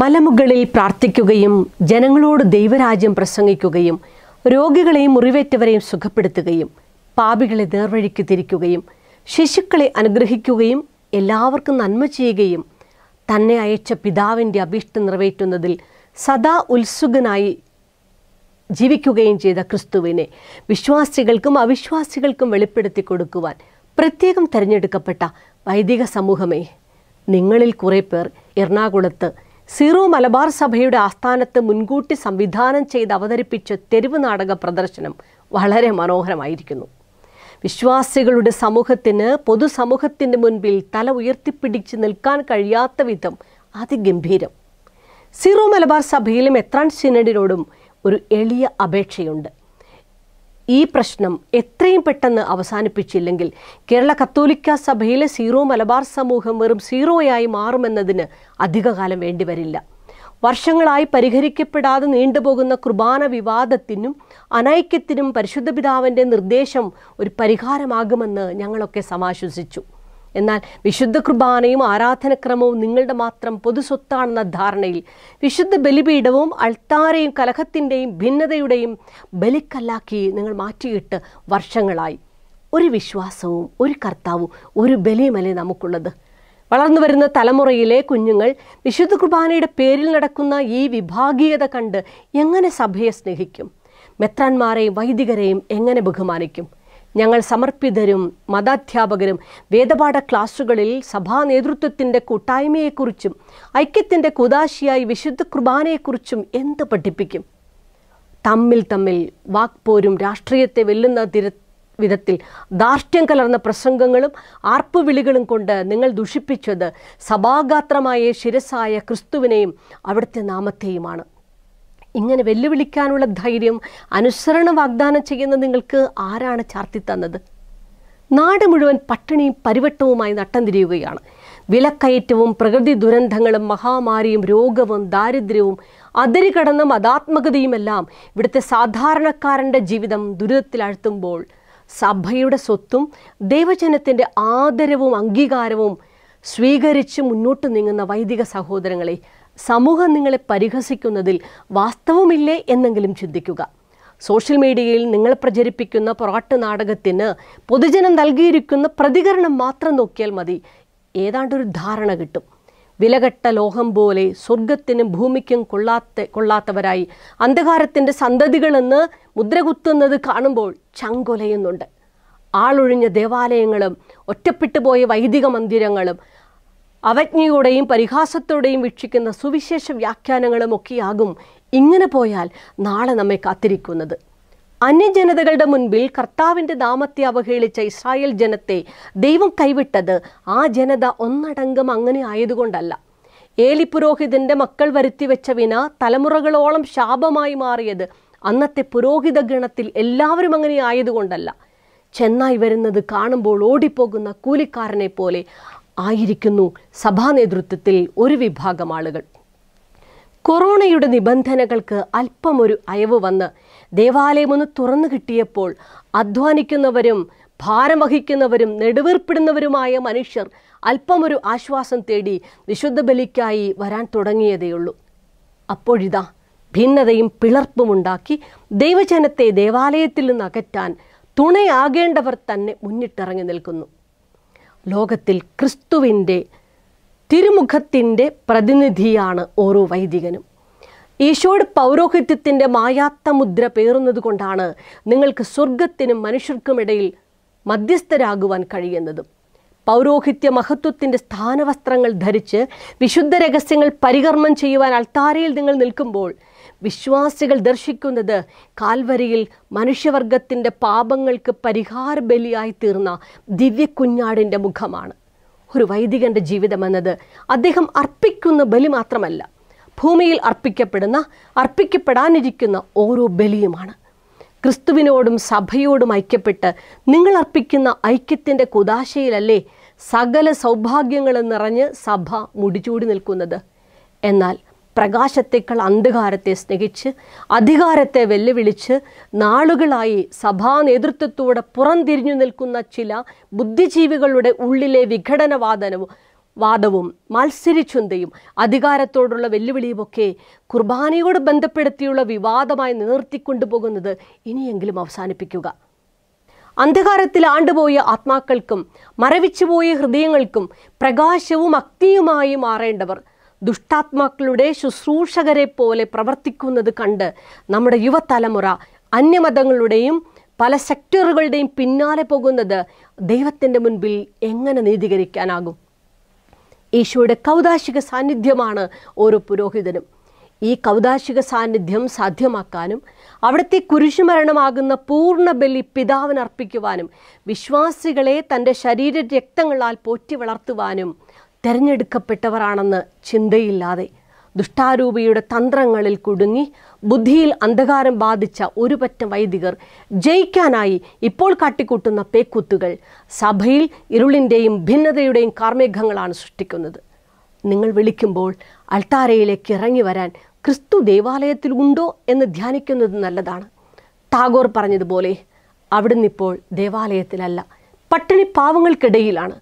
മലമുകളിൽ പ്രാർത്ഥിക്കുകയും ജനങ്ങളോട് ദൈവരാജ്യം പ്രസംഗിക്കുകയും രോഗികളെയും മുറിവേറ്റവരെയും സുഖപ്പെടുത്തുകയും പാപികളെ നേർവഴിക്ക് തിരിക്കുകയും ശിശുക്കളെ അനുഗ്രഹിക്കുകയും എല്ലാവർക്കും നന്മ ചെയ്യുകയും തന്നെ അയച്ച പിതാവിൻ്റെ അഭീഷ്ടം നിറവേറ്റുന്നതിൽ സദാ ഉത്സുകനായി ജീവിക്കുകയും ചെയ്ത ക്രിസ്തുവിനെ വിശ്വാസികൾക്കും അവിശ്വാസികൾക്കും വെളിപ്പെടുത്തി കൊടുക്കുവാൻ പ്രത്യേകം തിരഞ്ഞെടുക്കപ്പെട്ട വൈദിക സമൂഹമേ നിങ്ങളിൽ കുറേ പേർ എറണാകുളത്ത് സിറു മലബാർ സഭയുടെ ആസ്ഥാനത്ത് മുൻകൂട്ടി സംവിധാനം ചെയ്ത് അവതരിപ്പിച്ച തെരുവ് നാടക പ്രദർശനം വളരെ മനോഹരമായിരിക്കുന്നു വിശ്വാസികളുടെ സമൂഹത്തിന് പൊതുസമൂഹത്തിന് മുൻപിൽ തല ഉയർത്തിപ്പിടിച്ച് നിൽക്കാൻ കഴിയാത്ത വിധം അതിഗംഭീരം സിറു മലബാർ സഭയിലും എത്രാൻ സിനഡിനോടും ഒരു എളിയ അപേക്ഷയുണ്ട് ഈ പ്രശ്നം എത്രയും പെട്ടെന്ന് അവസാനിപ്പിച്ചില്ലെങ്കിൽ കേരള കത്തോലിക്ക സഭയിലെ സീറോ മലബാർ സമൂഹം വെറും സീറോയായി മാറുമെന്നതിന് അധികകാലം വേണ്ടിവരില്ല വർഷങ്ങളായി പരിഹരിക്കപ്പെടാതെ നീണ്ടുപോകുന്ന കുർബാന വിവാദത്തിനും അനൈക്യത്തിനും പരിശുദ്ധ പിതാവിൻ്റെ നിർദ്ദേശം ഒരു പരിഹാരമാകുമെന്ന് ഞങ്ങളൊക്കെ സമാശ്വസിച്ചു എന്നാൽ വിശുദ്ധ കുർബാനയും ആരാധനക്രമവും നിങ്ങളുടെ മാത്രം പൊതുസ്വത്താണെന്ന ധാരണയിൽ വിശുദ്ധ ബലിപീഠവും അൾത്താരയും കലഹത്തിൻ്റെയും ഭിന്നതയുടെയും ബലിക്കല്ലാക്കി നിങ്ങൾ മാറ്റിയിട്ട് വർഷങ്ങളായി ഒരു വിശ്വാസവും ഒരു കർത്താവും ഒരു ബലിയുമല്ലേ നമുക്കുള്ളത് വളർന്നു വരുന്ന തലമുറയിലെ കുഞ്ഞുങ്ങൾ വിശുദ്ധ കുർബാനയുടെ പേരിൽ നടക്കുന്ന ഈ വിഭാഗീയത കണ്ട് എങ്ങനെ സഭയെ സ്നേഹിക്കും മെത്രാന്മാരെയും വൈദികരെയും എങ്ങനെ ബഹുമാനിക്കും ഞങ്ങൾ സമർപ്പിതരും മതാധ്യാപകരും വേദപാഠ ക്ലാസുകളിൽ സഭാ നേതൃത്വത്തിൻ്റെ കൂട്ടായ്മയെക്കുറിച്ചും ഐക്യത്തിൻ്റെ കുദാശിയായി വിശുദ്ധ കുർബാനയെക്കുറിച്ചും എന്ത് പഠിപ്പിക്കും തമ്മിൽ തമ്മിൽ വാക്പോരും രാഷ്ട്രീയത്തെ വെല്ലുന്ന തിര വിധത്തിൽ ദാർഷ്ട്യം കലർന്ന പ്രസംഗങ്ങളും ആർപ്പുവിളികളും കൊണ്ട് നിങ്ങൾ ദുഷിപ്പിച്ചത് സഭാഗാത്രമായ ശിരസായ ക്രിസ്തുവിനെയും അവിടുത്തെ നാമത്തെയുമാണ് ഇങ്ങനെ വെല്ലുവിളിക്കാനുള്ള ധൈര്യം അനുസരണം വാഗ്ദാനം ചെയ്യുന്ന നിങ്ങൾക്ക് ആരാണ് ചാർത്തി തന്നത് നാട് മുഴുവൻ പട്ടിണിയും പരിവട്ടവുമായി നട്ടം തിരിയുകയാണ് വിലക്കയറ്റവും പ്രകൃതി ദുരന്തങ്ങളും മഹാമാരിയും രോഗവും ദാരിദ്ര്യവും അതിരുകടന്ന മതാത്മകതയുമെല്ലാം ഇവിടുത്തെ സാധാരണക്കാരൻ്റെ ജീവിതം ദുരിതത്തിലാഴ്ത്തുമ്പോൾ സഭയുടെ സ്വത്തും ദൈവജനത്തിൻ്റെ ആദരവും അംഗീകാരവും സ്വീകരിച്ച് മുന്നോട്ട് നീങ്ങുന്ന വൈദിക സഹോദരങ്ങളെ സമൂഹം നിങ്ങളെ പരിഹസിക്കുന്നതിൽ വാസ്തവമില്ലേ എന്നെങ്കിലും ചിന്തിക്കുക സോഷ്യൽ മീഡിയയിൽ നിങ്ങൾ പ്രചരിപ്പിക്കുന്ന പൊറാട്ട് നാടകത്തിന് പൊതുജനം നൽകിയിരിക്കുന്ന പ്രതികരണം മാത്രം നോക്കിയാൽ മതി ഏതാണ്ടൊരു ധാരണ കിട്ടും വിലകെട്ട ലോഹം പോലെ സ്വർഗത്തിനും ഭൂമിക്കും കൊള്ളാത്ത കൊള്ളാത്തവരായി അന്ധകാരത്തിൻ്റെ സന്തതികളെന്ന് മുദ്രകുത്തുന്നത് കാണുമ്പോൾ ചങ്കൊലയുന്നുണ്ട് ആളൊഴിഞ്ഞ ദേവാലയങ്ങളും ഒറ്റപ്പെട്ടുപോയ വൈദിക മന്ദിരങ്ങളും അവജ്ഞയോടെയും പരിഹാസത്തോടെയും വീക്ഷിക്കുന്ന സുവിശേഷ വ്യാഖ്യാനങ്ങളും ഒക്കെയാകും ഇങ്ങനെ പോയാൽ നാളെ നമ്മെ കാത്തിരിക്കുന്നത് അന്യജനതകളുടെ മുൻപിൽ കർത്താവിൻ്റെ നാമത്തെ അവഹേളിച്ച ഇസ്രായേൽ ജനത്തെ ദൈവം കൈവിട്ടത് ആ ജനത ഒന്നടങ്കം അങ്ങനെ ആയതുകൊണ്ടല്ല ഏലിപുരോഹിതൻ്റെ മക്കൾ വെച്ച വിന തലമുറകളോളം ശാപമായി മാറിയത് അന്നത്തെ പുരോഹിത ഗണത്തിൽ എല്ലാവരും അങ്ങനെ ആയതുകൊണ്ടല്ല ചെന്നായി വരുന്നത് കാണുമ്പോൾ ഓടിപ്പോകുന്ന കൂലിക്കാരനെ പോലെ ആയിരിക്കുന്നു സഭാ നേതൃത്വത്തിൽ ഒരു വിഭാഗം ആളുകൾ കൊറോണയുടെ നിബന്ധനകൾക്ക് അല്പം ഒരു അയവ് വന്ന് ദേവാലയം ഒന്ന് തുറന്നു കിട്ടിയപ്പോൾ അധ്വാനിക്കുന്നവരും ഭാരം വഹിക്കുന്നവരും നെടുവേർപ്പിടുന്നവരുമായ മനുഷ്യർ അല്പം ഒരു ആശ്വാസം തേടി വിശുദ്ധ ബലിക്കായി വരാൻ തുടങ്ങിയതേയുള്ളൂ അപ്പോഴിതാ ഭിന്നതയും പിളർപ്പുമുണ്ടാക്കി ദൈവജനത്തെ ദേവാലയത്തിൽ നിന്ന് അകറ്റാൻ തുണയാകേണ്ടവർ തന്നെ മുന്നിട്ടിറങ്ങി നിൽക്കുന്നു ലോകത്തിൽ ക്രിസ്തുവിൻ്റെ തിരുമുഖത്തിൻ്റെ പ്രതിനിധിയാണ് ഓരോ വൈദികനും ഈശോയുടെ പൗരോഹിത്യത്തിൻ്റെ മായാത്ത മുദ്ര പേറുന്നത് കൊണ്ടാണ് നിങ്ങൾക്ക് സ്വർഗത്തിനും മനുഷ്യർക്കുമിടയിൽ മധ്യസ്ഥരാകുവാൻ കഴിയുന്നതും പൗരോഹിത്യ മഹത്വത്തിൻ്റെ സ്ഥാനവസ്ത്രങ്ങൾ ധരിച്ച് വിശുദ്ധ രഹസ്യങ്ങൾ പരികർമ്മം ചെയ്യുവാൻ അൾത്താരയിൽ നിങ്ങൾ നിൽക്കുമ്പോൾ വിശ്വാസികൾ ദർശിക്കുന്നത് കാൽവരിയിൽ മനുഷ്യവർഗത്തിൻ്റെ പാപങ്ങൾക്ക് പരിഹാര ബലിയായി തീർന്ന ദിവ്യക്കുഞ്ഞാടിൻ്റെ മുഖമാണ് ഒരു വൈദികൻ്റെ എന്നത് അദ്ദേഹം അർപ്പിക്കുന്ന ബലി മാത്രമല്ല ഭൂമിയിൽ അർപ്പിക്കപ്പെടുന്ന അർപ്പിക്കപ്പെടാനിരിക്കുന്ന ഓരോ ബലിയുമാണ് ക്രിസ്തുവിനോടും സഭയോടും ഐക്യപ്പെട്ട് നിങ്ങൾ അർപ്പിക്കുന്ന ഐക്യത്തിൻ്റെ കുതാശയിലല്ലേ സകല സൗഭാഗ്യങ്ങളെന്നിറഞ്ഞ് സഭ മുടിച്ചൂടി നിൽക്കുന്നത് എന്നാൽ പ്രകാശത്തേക്കാൾ അന്ധകാരത്തെ സ്നേഹിച്ച് അധികാരത്തെ വെല്ലുവിളിച്ച് നാളുകളായി സഭാ നേതൃത്വത്തോടെ പുറംതിരിഞ്ഞു നിൽക്കുന്ന ചില ബുദ്ധിജീവികളുടെ ഉള്ളിലെ വിഘടനവാദനവും വാദവും മത്സരിച്ചുന്തയും അധികാരത്തോടുള്ള വെല്ലുവിളിയുമൊക്കെ കുർബാനയോട് ബന്ധപ്പെടുത്തിയുള്ള വിവാദമായി നിർത്തിക്കൊണ്ടുപോകുന്നത് ഇനിയെങ്കിലും അവസാനിപ്പിക്കുക അന്ധകാരത്തിൽ ആണ്ടുപോയ ആത്മാക്കൾക്കും മരവിച്ചുപോയ ഹൃദയങ്ങൾക്കും പ്രകാശവും അഗ്നിയുമായി മാറേണ്ടവർ ദുഷ്ടാത്മാക്കളുടെ ശുശ്രൂഷകരെ പോലെ പ്രവർത്തിക്കുന്നത് കണ്ട് നമ്മുടെ യുവതലമുറ അന്യമതങ്ങളുടെയും പല സെക്ടറുകളുടെയും പിന്നാലെ പോകുന്നത് ദൈവത്തിൻ്റെ മുൻപിൽ എങ്ങനെ നീതീകരിക്കാനാകും ഈശോയുടെ കൗതാശിക സാന്നിധ്യമാണ് ഓരോ പുരോഹിതനും ഈ കൗതാശിക സാന്നിധ്യം സാധ്യമാക്കാനും അവിടുത്തെ കുരിശുമരണമാകുന്ന പൂർണ്ണ ബലി പിതാവിനർപ്പിക്കുവാനും വിശ്വാസികളെ തൻ്റെ ശരീര രക്തങ്ങളാൽ പോറ്റി വളർത്തുവാനും തിരഞ്ഞെടുക്കപ്പെട്ടവരാണെന്ന് ചിന്തയില്ലാതെ ദുഷ്ടാരൂപിയുടെ തന്ത്രങ്ങളിൽ കുടുങ്ങി ബുദ്ധിയിൽ അന്ധകാരം ബാധിച്ച ഒരു പറ്റം വൈദികർ ജയിക്കാനായി ഇപ്പോൾ കാട്ടിക്കൂട്ടുന്ന പേക്കുത്തുകൾ സഭയിൽ ഇരുളിൻ്റെയും ഭിന്നതയുടെയും കാർമേഘങ്ങളാണ് സൃഷ്ടിക്കുന്നത് നിങ്ങൾ വിളിക്കുമ്പോൾ അൾത്താരയിലേക്ക് ഇറങ്ങി വരാൻ ക്രിസ്തു ദേവാലയത്തിൽ ഉണ്ടോ എന്ന് ധ്യാനിക്കുന്നത് നല്ലതാണ് ടാഗോർ പറഞ്ഞതുപോലെ അവിടുന്ന് ഇപ്പോൾ ദേവാലയത്തിലല്ല പട്ടിണി പാവങ്ങൾക്കിടയിലാണ്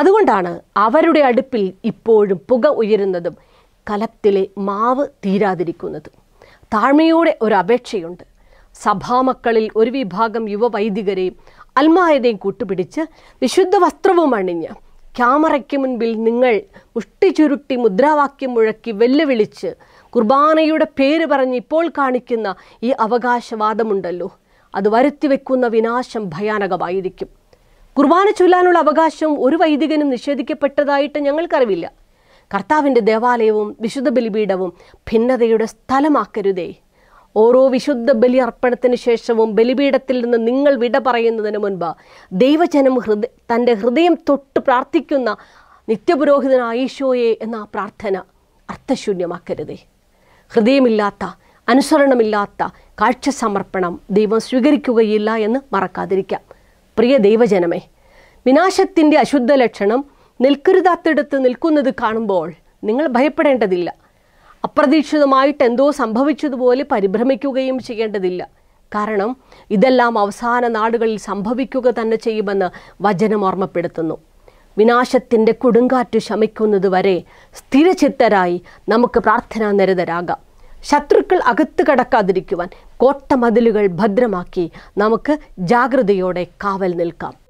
അതുകൊണ്ടാണ് അവരുടെ അടുപ്പിൽ ഇപ്പോഴും പുക ഉയരുന്നതും കലത്തിലെ മാവ് തീരാതിരിക്കുന്നതും താഴ്മയോടെ ഒരു അപേക്ഷയുണ്ട് സഭാമക്കളിൽ ഒരു വിഭാഗം യുവവൈദികരെയും അൽമായരെയും കൂട്ടുപിടിച്ച് വിശുദ്ധ വസ്ത്രവും അണിഞ്ഞ് ക്യാമറയ്ക്ക് മുൻപിൽ നിങ്ങൾ മുഷ്ടി ചുരുട്ടി മുദ്രാവാക്യം മുഴക്കി വെല്ലുവിളിച്ച് കുർബാനയുടെ പേര് പറഞ്ഞ് ഇപ്പോൾ കാണിക്കുന്ന ഈ അവകാശവാദമുണ്ടല്ലോ അത് വരുത്തിവെക്കുന്ന വിനാശം ഭയാനകമായിരിക്കും കുർബാന ചൊല്ലാനുള്ള അവകാശം ഒരു വൈദികനും നിഷേധിക്കപ്പെട്ടതായിട്ട് ഞങ്ങൾക്കറിവില്ല കർത്താവിൻ്റെ ദേവാലയവും വിശുദ്ധ ബലിപീഠവും ഭിന്നതയുടെ സ്ഥലമാക്കരുതേ ഓരോ വിശുദ്ധ ബലി അർപ്പണത്തിന് ശേഷവും ബലിപീഠത്തിൽ നിന്ന് നിങ്ങൾ വിട പറയുന്നതിന് മുൻപ് ദൈവജനം ഹൃദയ തൻ്റെ ഹൃദയം തൊട്ട് പ്രാർത്ഥിക്കുന്ന നിത്യപുരോഹിതനായ ഈശോയെ എന്ന പ്രാർത്ഥന അർത്ഥശൂന്യമാക്കരുതേ ഹൃദയമില്ലാത്ത അനുസരണമില്ലാത്ത കാഴ്ച സമർപ്പണം ദൈവം സ്വീകരിക്കുകയില്ല എന്ന് മറക്കാതിരിക്കാം പ്രിയ ദൈവജനമേ വിനാശത്തിൻ്റെ അശുദ്ധ ലക്ഷണം നിൽക്കരുതാത്തിടത്ത് നിൽക്കുന്നത് കാണുമ്പോൾ നിങ്ങൾ ഭയപ്പെടേണ്ടതില്ല അപ്രതീക്ഷിതമായിട്ട് എന്തോ സംഭവിച്ചതുപോലെ പരിഭ്രമിക്കുകയും ചെയ്യേണ്ടതില്ല കാരണം ഇതെല്ലാം അവസാന നാടുകളിൽ സംഭവിക്കുക തന്നെ ചെയ്യുമെന്ന് വചനം ഓർമ്മപ്പെടുത്തുന്നു വിനാശത്തിൻ്റെ കൊടുങ്കാറ്റ് ശമിക്കുന്നത് വരെ സ്ഥിരചിത്തരായി നമുക്ക് പ്രാർത്ഥനാ നിരതരാകാം ശത്രുക്കൾ അകത്ത് കടക്കാതിരിക്കുവാൻ കോട്ടമതിലുകൾ ഭദ്രമാക്കി നമുക്ക് ജാഗ്രതയോടെ കാവൽ നിൽക്കാം